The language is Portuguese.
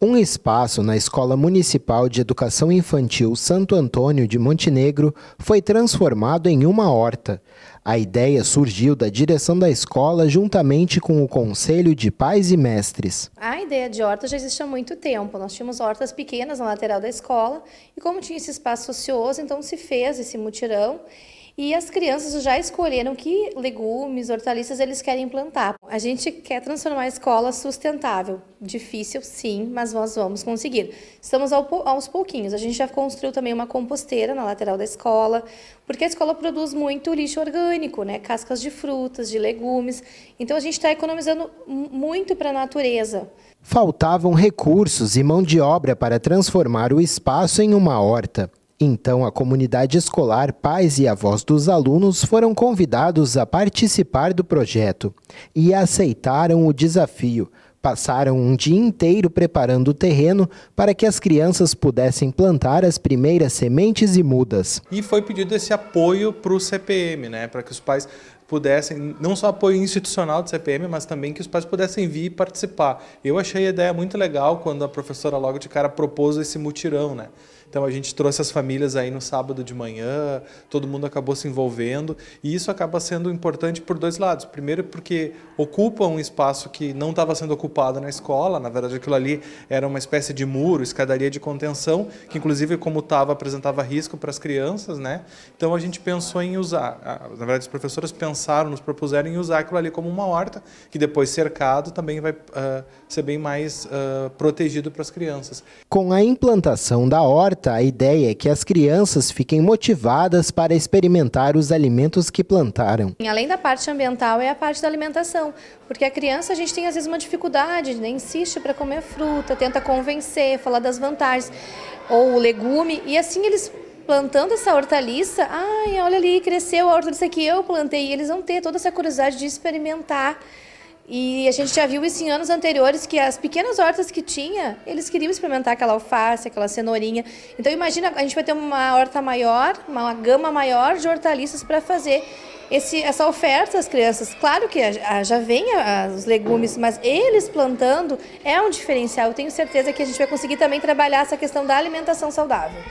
um espaço na Escola Municipal de Educação Infantil Santo Antônio de Montenegro foi transformado em uma horta. A ideia surgiu da direção da escola juntamente com o Conselho de Pais e Mestres. A ideia de horta já existe há muito tempo. Nós tínhamos hortas pequenas na lateral da escola e como tinha esse espaço ocioso, então se fez esse mutirão e as crianças já escolheram que legumes, hortaliças eles querem plantar. A gente quer transformar a escola sustentável. Difícil, sim, mas nós vamos conseguir. Estamos aos pouquinhos. A gente já construiu também uma composteira na lateral da escola, porque a escola produz muito lixo orgânico, né? Cascas de frutas, de legumes. Então a gente está economizando muito para a natureza. Faltavam recursos e mão de obra para transformar o espaço em uma horta. Então, a comunidade escolar, pais e avós dos alunos foram convidados a participar do projeto e aceitaram o desafio. Passaram um dia inteiro preparando o terreno para que as crianças pudessem plantar as primeiras sementes e mudas. E foi pedido esse apoio para o CPM, né, para que os pais pudessem, não só apoio institucional do CPM, mas também que os pais pudessem vir e participar. Eu achei a ideia muito legal quando a professora logo de cara propôs esse mutirão, né? Então a gente trouxe as famílias aí no sábado de manhã, todo mundo acabou se envolvendo e isso acaba sendo importante por dois lados. Primeiro porque ocupa um espaço que não estava sendo ocupado na escola, na verdade aquilo ali era uma espécie de muro, escadaria de contenção, que inclusive como estava apresentava risco para as crianças, né? Então a gente pensou em usar, na verdade as professoras pensaram pensaram, nos propuseram em usar aquilo ali como uma horta, que depois cercado também vai uh, ser bem mais uh, protegido para as crianças. Com a implantação da horta, a ideia é que as crianças fiquem motivadas para experimentar os alimentos que plantaram. Além da parte ambiental, é a parte da alimentação, porque a criança a gente tem às vezes uma dificuldade, né? insiste para comer fruta, tenta convencer, falar das vantagens ou o legume, e assim eles plantando essa hortaliça, ai, olha ali, cresceu a hortaliça que eu plantei. E eles vão ter toda essa curiosidade de experimentar. E a gente já viu isso em anos anteriores, que as pequenas hortas que tinha, eles queriam experimentar aquela alface, aquela cenourinha. Então imagina, a gente vai ter uma horta maior, uma gama maior de hortaliças para fazer esse, essa oferta às crianças. Claro que a, a, já vem a, os legumes, mas eles plantando é um diferencial. Eu tenho certeza que a gente vai conseguir também trabalhar essa questão da alimentação saudável.